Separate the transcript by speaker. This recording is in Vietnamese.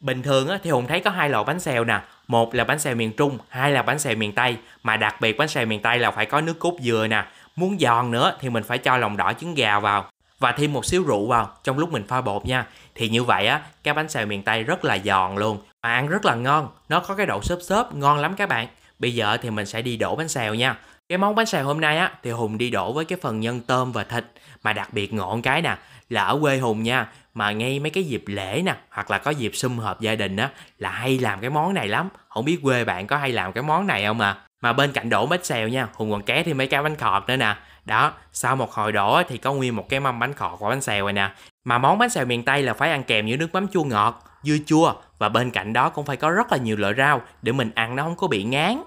Speaker 1: Bình thường á, thì Hùng thấy có hai loại bánh xèo nè, một là bánh xèo miền Trung, hai là bánh xèo miền Tây, mà đặc biệt bánh xèo miền Tây là phải có nước cốt dừa nè, muốn giòn nữa thì mình phải cho lòng đỏ trứng gà vào và thêm một xíu rượu vào trong lúc mình pha bột nha. Thì như vậy á, cái bánh xèo miền Tây rất là giòn luôn, mà ăn rất là ngon, nó có cái độ xốp xốp ngon lắm các bạn. Bây giờ thì mình sẽ đi đổ bánh xèo nha. Cái món bánh xèo hôm nay á thì Hùng đi đổ với cái phần nhân tôm và thịt mà đặc biệt ngọn cái nè là ở quê Hùng nha mà ngay mấy cái dịp lễ nè hoặc là có dịp sum họp gia đình á là hay làm cái món này lắm. Không biết quê bạn có hay làm cái món này không à? Mà bên cạnh đổ bánh xèo nha, Hùng còn ké thêm mấy cái bánh khọt nữa nè. Đó, sau một hồi đổ thì có nguyên một cái mâm bánh khọt và bánh xèo rồi nè. Mà món bánh xèo miền Tây là phải ăn kèm với nước mắm chua ngọt dưa chua và bên cạnh đó cũng phải có rất là nhiều loại rau để mình ăn nó không có bị ngán